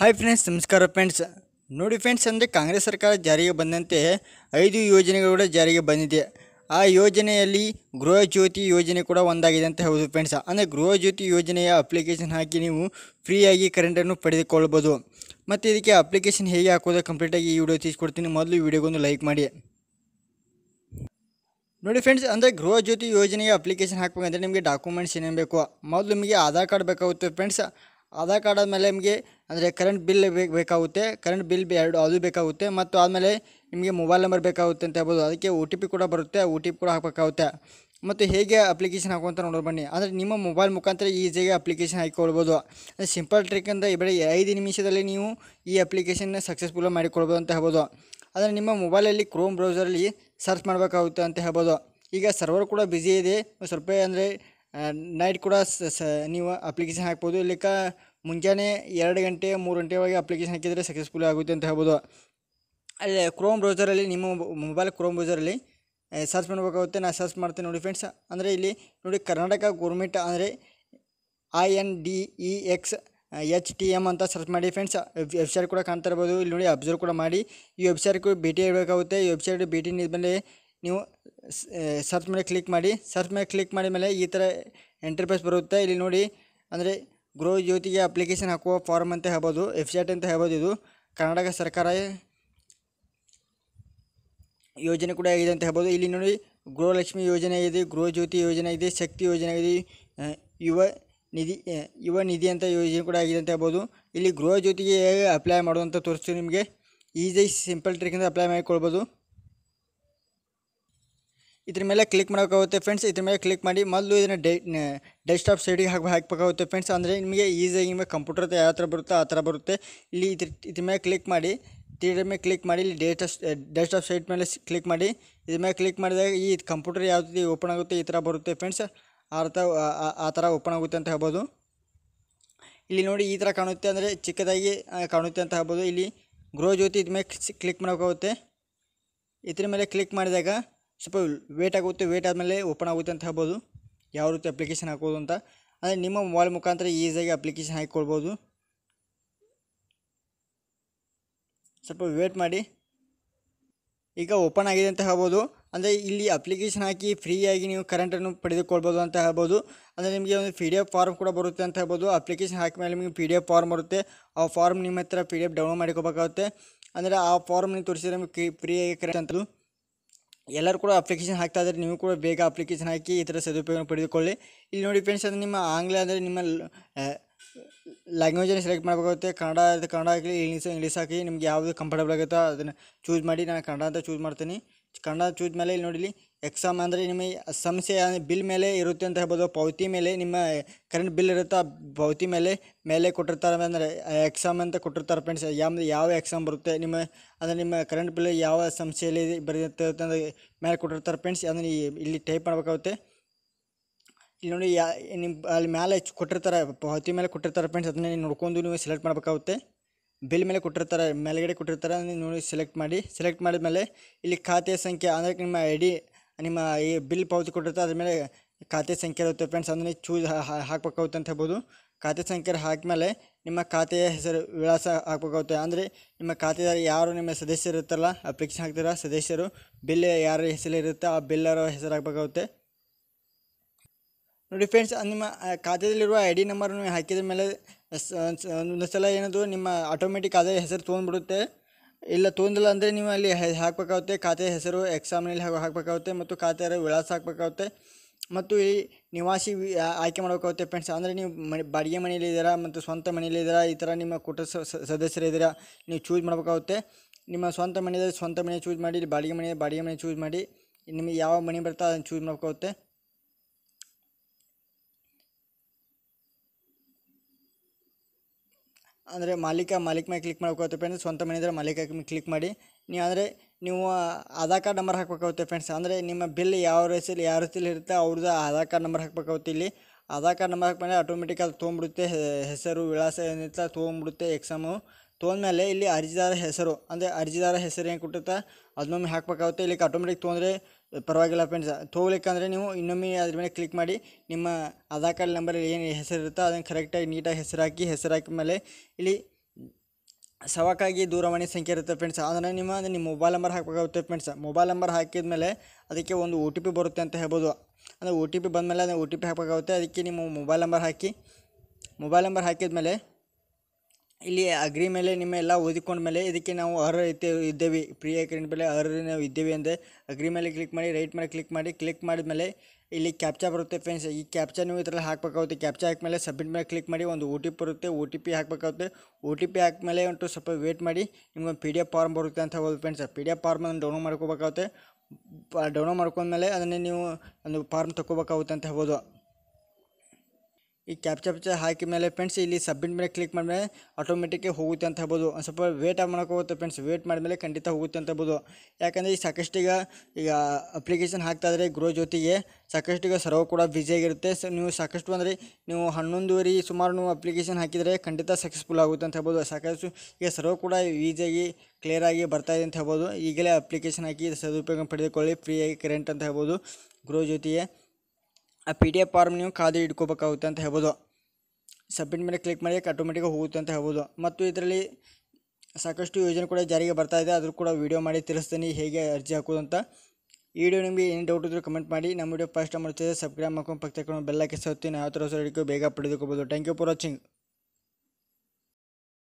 hi friends ನಮಸ್ಕಾರ friends ನೋಡಿ friends ಅಂದರೆ ಕಾಂಗ್ರೆಸ್ ಸರ್ಕಾರ ಜಾರಿಗೆ ಬಂದಂತೆ ಐದು ಯೋಜನೆಗಳು ಕೂಡ ಜಾರಿಗೆ ಬಂದಿದೆ ಆ ಯೋಜನೆಯಲ್ಲಿ ಗೃಹ ಜ್ಯೋತಿ ಯೋಜನೆ ಕೂಡ ಒಂದಾಗಿದೆ ಅಂತ ಹೌದು ಫ್ರೆಂಡ್ಸ್ ಅಂದರೆ ಗೃಹ ಜ್ಯೋತಿ ಯೋಜನೆಯ ಅಪ್ಲಿಕೇಶನ್ ಹಾಕಿ ನೀವು ಫ್ರೀಯಾಗಿ ಕರೆಂಟನ್ನು ಪಡೆದುಕೊಳ್ಬೋದು ಮತ್ತು ಇದಕ್ಕೆ ಅಪ್ಲಿಕೇಶನ್ ಹೇಗೆ ಹಾಕೋದು ಕಂಪ್ಲೀಟಾಗಿ ಈ ವಿಡಿಯೋ ತಿಳಿಸ್ಕೊಡ್ತೀನಿ ಮೊದಲು ವಿಡಿಯೋಗೊಂದು ಲೈಕ್ ಮಾಡಿ ನೋಡಿ ಫ್ರೆಂಡ್ಸ್ ಅಂದರೆ ಗೃಹ ಜ್ಯೋತಿ ಯೋಜನೆಗೆ ಅಪ್ಲಿಕೇಶನ್ ಹಾಕಬೇಕಂದ್ರೆ ನಿಮಗೆ ಡಾಕ್ಯುಮೆಂಟ್ಸ್ ಏನೇನು ಬೇಕು ಮೊದಲು ನಿಮಗೆ ಆಧಾರ್ ಕಾರ್ಡ್ ಬೇಕಾಗುತ್ತೆ ಫ್ರೆಂಡ್ಸ್ ಆಧಾರ್ ಕಾರ್ಡ್ ಆದಮೇಲೆ ನಿಮಗೆ ಅಂದರೆ ಕರೆಂಟ್ ಬಿಲ್ ಬೇಕಾಗುತ್ತೆ ಕರೆಂಟ್ ಬಿಲ್ ಎರಡು ಅದು ಬೇಕಾಗುತ್ತೆ ಮತ್ತು ಆದಮೇಲೆ ನಿಮಗೆ ಮೊಬೈಲ್ ನಂಬರ್ ಬೇಕಾಗುತ್ತೆ ಅಂತ ಹೇಳ್ಬೋದು ಅದಕ್ಕೆ ಒ ಟಿ ಪಿ ಕೂಡ ಬರುತ್ತೆ ಒ ಟಿ ಪಿ ಕೂಡ ಹಾಕಬೇಕಾಗುತ್ತೆ ಮತ್ತು ಹೇಗೆ ಅಪ್ಲಿಕೇಶನ್ ಹಾಕುವಂತ ನೋಡೋ ಬನ್ನಿ ಅಂದರೆ ನಿಮ್ಮ ಮೊಬೈಲ್ ಮುಖಾಂತರ ಈಸಿಯಾಗಿ ಅಪ್ಲಿಕೇಶನ್ ಹಾಕಿಕೊಳ್ಬೋದು ಅಂದರೆ ಸಿಂಪಲ್ ಟ್ರಿಕ್ ಅಂದರೆ ಬೆಳೆ ಐದು ನಿಮಿಷದಲ್ಲಿ ನೀವು ಈ ಅಪ್ಲಿಕೇಶನ್ನ ಸಕ್ಸಸ್ಫುಲ್ಲಾಗಿ ಮಾಡಿಕೊಳ್ಬೋದು ಅಂತ ಹೇಳ್ಬೋದು ಆದರೆ ನಿಮ್ಮ ಮೊಬೈಲಲ್ಲಿ ಕ್ರೋಮ್ ಬ್ರೌಸರಲ್ಲಿ ಸರ್ಚ್ ಮಾಡಬೇಕಾಗುತ್ತೆ ಅಂತ ಹೇಳ್ಬೋದು ಈಗ ಸರ್ವರ್ ಕೂಡ ಬ್ಯುಸಿ ಇದೆ ಸ್ವಲ್ಪ ಅಂದರೆ ನೈಟ್ ಕೂಡ ಸ ನೀವು ಅಪ್ಲಿಕೇಶನ್ ಹಾಕ್ಬೋದು ಇಲ್ಲಿಕ ಮುಂಜಾನೆ ಎರಡು ಗಂಟೆ ಮೂರು ಗಂಟೆ ಅಪ್ಲಿಕೇಶನ್ ಹಾಕಿದರೆ ಸಕ್ಸಸ್ಫುಲ್ ಆಗುತ್ತೆ ಅಂತ ಹೇಳ್ಬೋದು ಅಲ್ಲಿ ಕ್ರೋಮ್ ಬ್ರೌಸರಲ್ಲಿ ನಿಮ್ಮ ಮೊಬೈಲ್ ಕ್ರೋಮ್ ಬ್ರೌಸರಲ್ಲಿ ಸರ್ಚ್ ಮಾಡಬೇಕಾಗುತ್ತೆ ನಾನು ಸರ್ಚ್ ಮಾಡ್ತೇನೆ ನೋಡಿ ಫ್ರೆಂಡ್ಸ್ ಅಂದರೆ ಇಲ್ಲಿ ನೋಡಿ ಕರ್ನಾಟಕ ಗೌರ್ಮೆಂಟ್ ಅಂದರೆ I N D E X H T M ಅಂತ ಸರ್ಚ್ ಮಾಡಿ ಫ್ರೆಂಡ್ಸ್ ವೆಬ್ಸೈಟ್ ಕೂಡ ಕಾಣ್ತಾ ಇರ್ಬೋದು ಇಲ್ಲಿ ನೋಡಿ ಅಬ್ಸರ್ವ್ ಕೂಡ ಮಾಡಿ ಈ ವೆಬ್ಸೈಟ್ಗೂ ಭೇಟಿ ಇಡಬೇಕಾಗುತ್ತೆ ಈ ವೆಬ್ಸೈಟ್ ಭೇಟಿ ಮೇಲೆ ನೀವು ಸರ್ಚ್ ಮೇಲೆ ಕ್ಲಿಕ್ ಮಾಡಿ ಸರ್ಚ್ ಮೇಲೆ ಕ್ಲಿಕ್ ಮಾಡಿದ ಮೇಲೆ ಈ ಥರ ಎಂಟರ್ಪ್ರೈಸ್ ಬರುತ್ತೆ ಇಲ್ಲಿ ನೋಡಿ ಅಂದರೆ ಗೃಹ ಜ್ಯೋತಿಗೆ ಅಪ್ಲಿಕೇಶನ್ ಹಾಕುವ ಫಾರ್ಮ್ ಅಂತ ಹೇಳ್ಬೋದು ವೆಬ್ಸೈಟ್ ಅಂತ ಹೇಳ್ಬೋದು ಇದು ಕರ್ನಾಟಕ ಸರ್ಕಾರ ಯೋಜನೆ ಕೂಡ ಆಗಿದೆ ಅಂತ ಹೇಳ್ಬೋದು ಇಲ್ಲಿ ನೋಡಿ ಗೃಹಲಕ್ಷ್ಮಿ ಯೋಜನೆ ಇದೆ ಗೃಹ ಜ್ಯೋತಿ ಯೋಜನೆ ಇದೆ ಶಕ್ತಿ ಯೋಜನೆ ಇದೆ ಯುವ ನಿಧಿ ಯುವ ನಿಧಿ ಅಂತ ಯೋಜನೆ ಕೂಡ ಆಗಿದೆ ಅಂತ ಹೇಳ್ಬೋದು ಇಲ್ಲಿ ಗೃಹ ಜ್ಯೋತಿಗೆ ಹೇಗೆ ಅಪ್ಲೈ ಮಾಡುವಂಥ ತೋರಿಸ್ತೀವಿ ನಿಮಗೆ ಈಸಿ ಸಿಂಪಲ್ ಅಂತ ಅಪ್ಲೈ ಮಾಡಿಕೊಳ್ಬೋದು ಇದ್ರ ಮೇಲೆ ಕ್ಲಿಕ್ ಮಾಡೋಕ್ಕಾಗುತ್ತೆ ಫ್ರೆಂಡ್ಸ್ ಇದ್ರ ಮೇಲೆ ಕ್ಲಿಕ್ ಮಾಡಿ ಮೊದಲು ಇದನ್ನು ಡೈ ಡೆಸ್ಕ್ಟಾಪ್ ಸೈಡಿಗೆ ಹಾಕಿ ಹಾಕಬೇಕಾಗುತ್ತೆ ಫ್ರೆಂಡ್ಸ್ ಅಂದರೆ ನಿಮಗೆ ಈಸಿಯಾಗಿ ನಿಮಗೆ ಕಂಪ್ಯೂಟರ್ ಯಾವ ಥರ ಬರುತ್ತೋ ಆ ಥರ ಬರುತ್ತೆ ಇಲ್ಲಿ ಇದ್ರ ಇದ್ರ ಮೇಲೆ ಕ್ಲಿಕ್ ಮಾಡಿ ಇದ್ರ ಮೇಲೆ ಕ್ಲಿಕ್ ಮಾಡಿ ಇಲ್ಲಿ ಡೇಟಾ ಡೆಸ್ಕ್ಟಾಪ್ ಸೈಟ್ ಮೇಲೆ ಕ್ಲಿಕ್ ಮಾಡಿ ಇದ್ರ ಮೇಲೆ ಕ್ಲಿಕ್ ಮಾಡಿದಾಗ ಈ ಕಂಪ್ಯೂಟರ್ ಯಾವ ರೀತಿ ಓಪನ್ ಆಗುತ್ತೆ ಈ ಥರ ಬರುತ್ತೆ ಫ್ರೆಂಡ್ಸ್ ಆ ಥರ ಆ ಥರ ಓಪನ್ ಆಗುತ್ತೆ ಅಂತ ಹೇಳ್ಬೋದು ಇಲ್ಲಿ ನೋಡಿ ಈ ಥರ ಕಾಣುತ್ತೆ ಅಂದರೆ ಚಿಕ್ಕದಾಗಿ ಕಾಣುತ್ತೆ ಅಂತ ಹೇಳ್ಬೋದು ಇಲ್ಲಿ ಗ್ರೋ ಜ್ಯೋತಿ ಇದ್ರ ಮೇಲೆ ಕ್ಲಿಕ್ ಮಾಡೋಕ್ಕಾಗುತ್ತೆ ಇದ್ರ ಮೇಲೆ ಕ್ಲಿಕ್ ಮಾಡಿದಾಗ ಸ್ವಲ್ಪ ವೇಟ್ ಆಗುತ್ತೆ ವೇಟ್ ಆದಮೇಲೆ ಓಪನ್ ಆಗುತ್ತೆ ಅಂತ ಹೇಳ್ಬೋದು ಯಾವ ರೀತಿ ಅಪ್ಲಿಕೇಶನ್ ಹಾಕ್ಬೋದು ಅಂತ ಅಂದರೆ ನಿಮ್ಮ ಮೊಬೈಲ್ ಮುಖಾಂತರ ಈಸಿಯಾಗಿ ಅಪ್ಲಿಕೇಶನ್ ಹಾಕಿಕೊಳ್ಬೋದು ಸ್ವಲ್ಪ ವೇಟ್ ಮಾಡಿ ಈಗ ಓಪನ್ ಆಗಿದೆ ಅಂತ ಹೇಳ್ಬೋದು ಅಂದರೆ ಇಲ್ಲಿ ಅಪ್ಲಿಕೇಶನ್ ಹಾಕಿ ಫ್ರೀಯಾಗಿ ನೀವು ಕರೆಂಟನ್ನು ಪಡೆದುಕೊಳ್ಬೋದು ಅಂತ ಹೇಳ್ಬೋದು ಅಂದರೆ ನಿಮಗೆ ಒಂದು ಪಿ ಡಿ ಎಫ್ ಫಾರ್ಮ್ ಕೂಡ ಬರುತ್ತೆ ಅಂತ ಹೇಳ್ಬೋದು ಅಪ್ಲಿಕೇಶನ್ ಹಾಕಿದ ಮೇಲೆ ನಿಮಗೆ ಪಿ ಡಿ ಎಫ್ ಫಾರ್ಮ್ ಬರುತ್ತೆ ಆ ಫಾರ್ಮ್ ನಿಮ್ಮ ಹತ್ರ ಪಿ ಡಿ ಎಫ್ ಡೌನ್ಲೋಡ್ ಮಾಡ್ಕೋಬೇಕಾಗುತ್ತೆ ಅಂದರೆ ಆ ಫಾರ್ಮ್ ನೀವು ತೋರಿಸಿದ್ರೆ ನಿಮಗೆ ಫ್ರೀಯಾಗಿ ಕರೆಂಟ್ ಅಂತಲೂ ಎಲ್ಲರೂ ಕೂಡ ಅಪ್ಲಿಕೇಶನ್ ಹಾಕ್ತಾ ನೀವು ಕೂಡ ಬೇಗ ಅಪ್ಲಿಕೇಶನ್ ಹಾಕಿ ಈ ಥರ ಸದುಪಯೋಗ ಪಡೆದುಕೊಳ್ಳಿ ಇಲ್ಲಿ ನೋಡಿ ಫ್ರೆಂಡ್ಸ್ ಅದು ನಿಮ್ಮ ಆಂಗ್ಲ ಅಂದರೆ ನಿಮ್ಮ ಲ್ಯಾಂಗ್ವೇಜನ್ನು ಸೆಲೆಕ್ಟ್ ಮಾಡಬೇಕಾಗುತ್ತೆ ಕನ್ನಡ ಕನ್ನಡ ಆಗಲಿ ಇಂಗ್ಲೀಷ್ ಇಂಗ್ಲೀಷ್ ಹಾಕಿ ನಿಮ್ಗೆ ಯಾವುದು ಕಂಫರ್ಟಬಲ್ ಆಗುತ್ತೋ ಅದನ್ನು ಚೂಸ್ ಮಾಡಿ ನಾನು ಕನ್ನಡ ಅಂತ ಚೂಸ್ ಮಾಡ್ತೀನಿ ಕನ್ನಡ ಚೂಸ್ ಮೇಲೆ ಇಲ್ಲಿ ನೋಡಿ ಇಲ್ಲಿ ಎಕ್ಸಾಮ್ ಅಂದರೆ ನಿಮಗೆ ಸಮಸ್ಯೆ ಬಿಲ್ ಮೇಲೆ ಇರುತ್ತೆ ಅಂತ ಹೇಳ್ಬೋದು ಪಾವತಿ ಮೇಲೆ ನಿಮ್ಮ ಕರೆಂಟ್ ಬಿಲ್ ಇರುತ್ತೆ ಆ ಪಾವತಿ ಮೇಲೆ ಮೇಲೆ ಕೊಟ್ಟಿರ್ತಾರೆ ಅಂದರೆ ಎಕ್ಸಾಮ್ ಅಂತ ಕೊಟ್ಟಿರ್ತಾರೆ ಫ್ರೆಂಡ್ಸ್ ಯಾವ ಯಾವ ಎಕ್ಸಾಮ್ ಬರುತ್ತೆ ನಿಮ್ಮ ಅಂದರೆ ನಿಮ್ಮ ಕರೆಂಟ್ ಬಿಲ್ ಯಾವ ಸಮಸ್ಯೆಯಲ್ಲಿ ಬರುತ್ತೆ ಅಂದರೆ ಮೇಲೆ ಕೊಟ್ಟಿರ್ತಾರೆ ಫ್ರೆಂಡ್ಸ್ ಅದನ್ನು ಇಲ್ಲಿ ಟೈಪ್ ಮಾಡಬೇಕಾಗುತ್ತೆ ಇಲ್ಲಿ ನೋಡಿ ಯಾ ನಿಮ್ಮ ಅಲ್ಲಿ ಮೇಲೆ ಕೊಟ್ಟಿರ್ತಾರೆ ಪಾವತಿ ಮೇಲೆ ಕೊಟ್ಟಿರ್ತಾರೆ ಫ್ರೆಂಡ್ಸ್ ಅದನ್ನ ನೀವು ನೋಡ್ಕೊಂಡು ನೀವು ಸೆಲೆಕ್ಟ್ ಮಾಡಬೇಕಾಗುತ್ತೆ ಬಿಲ್ ಮೇಲೆ ಕೊಟ್ಟಿರ್ತಾರೆ ಮೇಲ್ಗಡೆ ಕೊಟ್ಟಿರ್ತಾರೆ ನೀವು ನೋಡಿ ಸೆಲೆಕ್ಟ್ ಮಾಡಿ ಸೆಲೆಕ್ಟ್ ಮಾಡಿದ ಮೇಲೆ ಇಲ್ಲಿ ಖಾತೆ ಸಂಖ್ಯೆ ಅಂದರೆ ನಿಮ್ಮ ಐ ಡಿ ನಿಮ್ಮ ಈ ಬಿಲ್ ಪಾವತಿ ಕೊಟ್ಟಿರುತ್ತೆ ಅದ್ರ ಮೇಲೆ ಖಾತೆ ಸಂಖ್ಯೆ ಇರುತ್ತೆ ಫ್ರೆಂಡ್ಸ್ ಅದನ್ನು ಚೂಸ್ ಹಾಕ್ಬೇಕಾಗುತ್ತೆ ಅಂತ ಹೇಳ್ಬೋದು ಖಾತೆ ಸಂಖ್ಯೆ ಹಾಕಿದ್ಮೇಲೆ ನಿಮ್ಮ ಖಾತೆಯ ಹೆಸರು ವಿಳಾಸ ಹಾಕ್ಬೇಕಾಗುತ್ತೆ ಅಂದರೆ ನಿಮ್ಮ ಖಾತೆದಾರ ಯಾರು ನಿಮ್ಮ ಸದಸ್ಯರು ಇರುತ್ತಲ್ಲ ಅಪ್ಲಿಕೇಶನ್ ಹಾಕ್ತೀರ ಸದಸ್ಯರು ಬಿಲ್ ಯಾರ ಹೆಸರಿರುತ್ತೆ ಆ ಬಿಲ್ಲರ ಹೆಸರು ಹಾಕ್ಬೇಕಾಗುತ್ತೆ ನೋಡಿ ಫ್ರೆಂಡ್ಸ್ ನಿಮ್ಮ ಖಾತೆಯಲ್ಲಿರುವ ಐ ಡಿ ನಂಬರ್ ಹಾಕಿದ ಮೇಲೆ ಒಂದು ಸಲ ಏನದು ನಿಮ್ಮ ಆಟೋಮೆಟಿಕ್ ಅದೇ ಹೆಸರು ತೊಗೊಂಡ್ಬಿಡುತ್ತೆ ಇಲ್ಲ ತೊಂದಿಲ್ಲ ಅಂದರೆ ನೀವು ಅಲ್ಲಿ ಹಾಕಬೇಕಾಗುತ್ತೆ ಖಾತೆ ಹೆಸರು ಎಕ್ಸಾಮ್ನಲ್ಲಿ ಹಾಕಬೇಕಾಗುತ್ತೆ ಮತ್ತು ಖಾತೆಯ ವಿಳಾಸ ಹಾಕಬೇಕಾಗುತ್ತೆ ಮತ್ತು ಈ ನಿವಾಸಿ ಆಯ್ಕೆ ಮಾಡಬೇಕಾಗುತ್ತೆ ಫ್ರೆಂಡ್ಸ್ ಅಂದರೆ ನೀವು ಮನೆ ಬಾಡಿಗೆ ಮನೆಯಲ್ಲಿ ಇದ್ದೀರಾ ಮತ್ತು ಸ್ವಂತ ಮನೆಯಲ್ಲಿ ಇದ್ದೀರಾ ಈ ಥರ ನಿಮ್ಮ ಕುಟುಂಬ ಸದಸ್ಯರಿದ್ದೀರಾ ನೀವು ಚೂಸ್ ಮಾಡಬೇಕಾಗುತ್ತೆ ನಿಮ್ಮ ಸ್ವಂತ ಮನೆಯಲ್ಲಿ ಸ್ವಂತ ಮನೆ ಚೂಸ್ ಮಾಡಿ ಇಲ್ಲಿ ಬಾಡಿಗೆ ಮನೆ ಬಾಡಿಗೆ ಮನೆ ಚೂಸ್ ಮಾಡಿ ನಿಮಗೆ ಯಾವ ಮನೆ ಬರ್ತಾ ಅದನ್ನು ಚೂಸ್ ಮಾಡಬೇಕಾಗುತ್ತೆ ಅಂದರೆ ಮಾಲೀಕ ಮಾಲೀಕ ಮೇಲೆ ಕ್ಲಿಕ್ ಮಾಡ್ಬೇಕಾಗುತ್ತೆ ಫ್ರೆಂಡ್ಸ್ ಸ್ವಂತ ಮನೆ ಇದ್ದರೆ ಮಾಲೀಕ ಕ್ಲಿಕ್ ಮಾಡಿ ನೀವು ಅಂದರೆ ನೀವು ಆಧಾರ್ ಕಾರ್ಡ್ ನಂಬರ್ ಹಾಕ್ಬೇಕಾಗುತ್ತೆ ಫ್ರೆಂಡ್ಸ್ ಅಂದರೆ ನಿಮ್ಮ ಬಿಲ್ ಯಾವ ರೇಸಲ್ಲಿ ಯಾವ ರೀತಿಲಿ ಇರುತ್ತೆ ಅವ್ರದ್ದು ಆಧಾರ್ ಕಾರ್ಡ್ ನಂಬರ್ ಹಾಕ್ಬೇಕಾಗುತ್ತೆ ಇಲ್ಲಿ ಆಧಾರ್ ಕಾರ್ಡ್ ನಂಬರ್ ಹಾಕ್ಮೇಲೆ ಆಟೋಮೆಟಿಕ್ ಅದು ತೊಗೊಂಡ್ಬಿಡುತ್ತೆ ಹೆಸರು ವಿಳಾಸ ಏನಿರ್ತ ತೊಗೊಂಡ್ಬಿಡುತ್ತೆ ಎಕ್ಸಾಮು ತೊಗೊಂಡ್ಮೇಲೆ ಇಲ್ಲಿ ಅರ್ಜಿದಾರ ಹೆಸರು ಅಂದರೆ ಅರ್ಜಿದಾರ ಹೆಸರು ಏನು ಕೊಟ್ಟಿರ್ತಾ ಅದನ್ನೊಮ್ಮೆ ಹಾಕಬೇಕಾಗುತ್ತೆ ಇಲ್ಲಿ ಆಟೋಮೆಟಿಕ್ ತೊಗೊಂಡ್ರೆ ಪರವಾಗಿಲ್ಲ ಫ್ರೆಂಡ್ಸ್ ತೊಗೊಲಿಕ್ಕಂದರೆ ನೀವು ಇನ್ನೊಮ್ಮೆ ಅದ್ರ ಮೇಲೆ ಕ್ಲಿಕ್ ಮಾಡಿ ನಿಮ್ಮ ಆಧಾರ್ ಕಾರ್ಡ್ ನಂಬರಲ್ಲಿ ಏನು ಇರುತ್ತೋ ಅದನ್ನು ಕರೆಕ್ಟಾಗಿ ನೀಟಾಗಿ ಹೆಸರು ಹಾಕಿ ಹೆಸರು ಹಾಕಿದ್ಮೇಲೆ ಮೇಲೆ ಇಲ್ಲಿ ಸವಾಕಾಗಿ ದೂರವಾಣಿ ಸಂಖ್ಯೆ ಇರುತ್ತೆ ಫ್ರೆಂಡ್ಸ್ ಅದನ್ನು ನಿಮ್ಮ ನಿಮ್ಮ ಮೊಬೈಲ್ ನಂಬರ್ ಹಾಕಬೇಕಾಗುತ್ತೆ ಫ್ರೆಂಡ್ಸ್ ಮೊಬೈಲ್ ನಂಬರ್ ಹಾಕಿದ ಮೇಲೆ ಅದಕ್ಕೆ ಒಂದು ಒ ಟಿ ಪಿ ಬರುತ್ತೆ ಅಂತ ಹೇಳ್ಬೋದು ಅಂದರೆ ಒ ಟಿ ಪಿ ಬಂದಮೇಲೆ ಅದನ್ನು ಒ ಟಿ ಪಿ ಹಾಕಬೇಕಾಗುತ್ತೆ ಅದಕ್ಕೆ ನಿಮ್ಮ ಮೊಬೈಲ್ ನಂಬರ್ ಹಾಕಿ ಮೊಬೈಲ್ ನಂಬರ್ ಹಾಕಿದ ಮೇಲೆ ಇಲ್ಲಿ ಅಗ್ರಿ ಮೇಲೆ ನಿಮ್ಮ ಎಲ್ಲ ಓದಿಕೊಂಡ ಮೇಲೆ ಇದಕ್ಕೆ ನಾವು ಅರ್ಹ ಇತ್ತೆ ಇದ್ದೇವೆ ಪ್ರಿಯ ಕರೆಂಟ್ ಮೇಲೆ ಅರ್ಹ ನಾವು ಇದ್ದೇವೆ ಅಂದರೆ ಅಗ್ರಿ ಮೇಲೆ ಕ್ಲಿಕ್ ಮಾಡಿ ರೈಟ್ ಮೇಲೆ ಕ್ಲಿಕ್ ಮಾಡಿ ಕ್ಲಿಕ್ ಮಾಡಿದ ಮೇಲೆ ಇಲ್ಲಿ ಕ್ಯಾಪ್ಚಾ ಬರುತ್ತೆ ಫ್ರೆಂಡ್ಸ್ ಈ ಕ್ಯಾಪ್ಚಾ ನೀವು ಇದರಲ್ಲಿ ಹಾಕಬೇಕಾಗುತ್ತೆ ಕ್ಯಾಪ್ಚಾ ಹಾಕಿದ್ಮೇಲೆ ಸಬ್ಮಿಟ್ ಮೇಲೆ ಕ್ಲಿಕ್ ಮಾಡಿ ಒಂದು ಒ ಟಿ ಪಿ ಬರುತ್ತೆ ಒ ಟಿ ಪಿ ಹಾಕಬೇಕಾಗುತ್ತೆ ಒ ಟಿ ಪಿ ಹಾಕಿದ್ಮೇಲೆ ಒಂಟು ಸ್ವಲ್ಪ ವೇಟ್ ಮಾಡಿ ನಿಮ್ಗೆ ಪಿ ಡಿ ಎಫ್ ಫಾರ್ಮ್ ಬರುತ್ತೆ ಅಂತ ಹೇಳ್ಬೋದು ಫ್ರೆಂಡ್ಸ್ ಪಿ ಡಿ ಎಫ್ ಅನ್ನು ಡೌನ್ಲೋಡ್ ಮಾಡ್ಕೋಬೇಕಾಗುತ್ತೆ ಡೌನ್ಲೋಡ್ ಮಾಡ್ಕೊಂಡ್ಮೇಲೆ ಅದನ್ನೇ ನೀವು ಒಂದು ಫಾರ್ಮ್ ತೊಗೋಬೇಕಾಗುತ್ತೆ ಅಂತ ಹೇಳ್ಬೋದು ಈ ಕ್ಯಾಪ್ಚರ್ ಪಿಚ್ಚರ್ ಹಾಕಿದ ಮೇಲೆ ಫ್ರೆಂಡ್ಸ್ ಇಲ್ಲಿ ಸಬ್ಮಿಟ್ ಮೇಲೆ ಕ್ಲಿಕ್ ಮಾಡಿದ್ರೆ ಆಟೋಮೆಟಿಕ್ಗೆ ಹೋಗುತ್ತೆ ಅಂತ ಹೇಳ್ಬೋದು ಒಂದು ಸ್ವಲ್ಪ ವೇಟ್ ಹೋಗುತ್ತೆ ಫ್ರೆಂಡ್ಸ್ ವೇಟ್ ಮೇಲೆ ಖಂಡಿತ ಹೋಗುತ್ತೆ ಅಂತ ಹೇಳ್ಬೋದು ಯಾಕಂದರೆ ಈ ಸಾಕಷ್ಟೀಗ ಈಗ ಅಪ್ಲಿಕೇಶನ್ ಹಾಕ್ತಾಯಿದ್ರೆ ಗ್ರೋ ಜೊತೆಗೆ ಸಾಕಷ್ಟೀಗ ಸರ್ವ್ ಕೂಡ ಆಗಿರುತ್ತೆ ಸೊ ನೀವು ಸಾಕಷ್ಟು ಅಂದರೆ ನೀವು ಹನ್ನೊಂದುವರೆ ಸುಮಾರು ನೀವು ಅಪ್ಲಿಕೇಶನ್ ಹಾಕಿದರೆ ಖಂಡಿತ ಸಕ್ಸಸ್ಫುಲ್ ಆಗುತ್ತೆ ಅಂತ ಹೇಳ್ಬೋದು ಸಾಕಷ್ಟು ಈಗ ಸರ್ವ್ ಕೂಡ ಈಸಿಯಾಗಿ ಕ್ಲಿಯರಾಗಿ ಬರ್ತಾಯಿದೆ ಅಂತ ಹೇಳ್ಬೋದು ಈಗಲೇ ಅಪ್ಲಿಕೇಶನ್ ಹಾಕಿ ಸದುಪಯೋಗ ಪಡೆದುಕೊಳ್ಳಿ ಫ್ರೀಯಾಗಿ ಕರೆಂಟ್ ಅಂತ ಹೇಳ್ಬೋದು ಗ್ರೋ ಜೊತೆಗೆ ಆ ಪಿ ಡಿ ಎಫ್ ಫಾರ್ಮ್ ನೀವು ಖಾಲಿ ಇಟ್ಕೋಬೇಕಾಗುತ್ತೆ ಅಂತ ಹೇಳ್ಬೋದು ಸಬ್ಮಿಟ್ ಮೇಲೆ ಕ್ಲಿಕ್ ಮಾಡಿ ಆಟೋಮೆಟಿಕ್ಕಾಗಿ ಹೋಗುತ್ತೆ ಅಂತ ಹೇಳ್ಬೋದು ಮತ್ತು ಇದರಲ್ಲಿ ಸಾಕಷ್ಟು ಯೋಜನೆ ಕೂಡ ಜಾರಿಗೆ ಬರ್ತಾ ಇದೆ ಅದ್ರ ಕೂಡ ವೀಡಿಯೋ ಮಾಡಿ ತಿಳಿಸ್ತೀನಿ ಹೇಗೆ ಅರ್ಜಿ ಹಾಕೋದು ಅಂತ ಈ ವಿಡಿಯೋ ನಿಮಗೆ ಏನು ಡೌಟ್ ಇದ್ದರೂ ಕಮೆಂಟ್ ಮಾಡಿ ನಮ್ಮ ವೀಡಿಯೋ ಫಸ್ಟ್ ಟೈಮ್ ಮಾಡ್ತಿದ್ದೆ ಸಬ್ಸ್ಕ್ರೈಬ್ ಮಾಡ್ಕೊಂಡು ಪಕ್ಕ ತಗೊಂಡು ಬೆಲ್ಲಕ್ಕೆ ಸೋತೀನಿ ಯಾವ ಥರ ಸರ್ ಬೇಗ ಪಡೆದುಕೋಬೋದು ಥ್ಯಾಂಕ್ ಯು ಫಾರ್ ವಾಚಿಂಗ್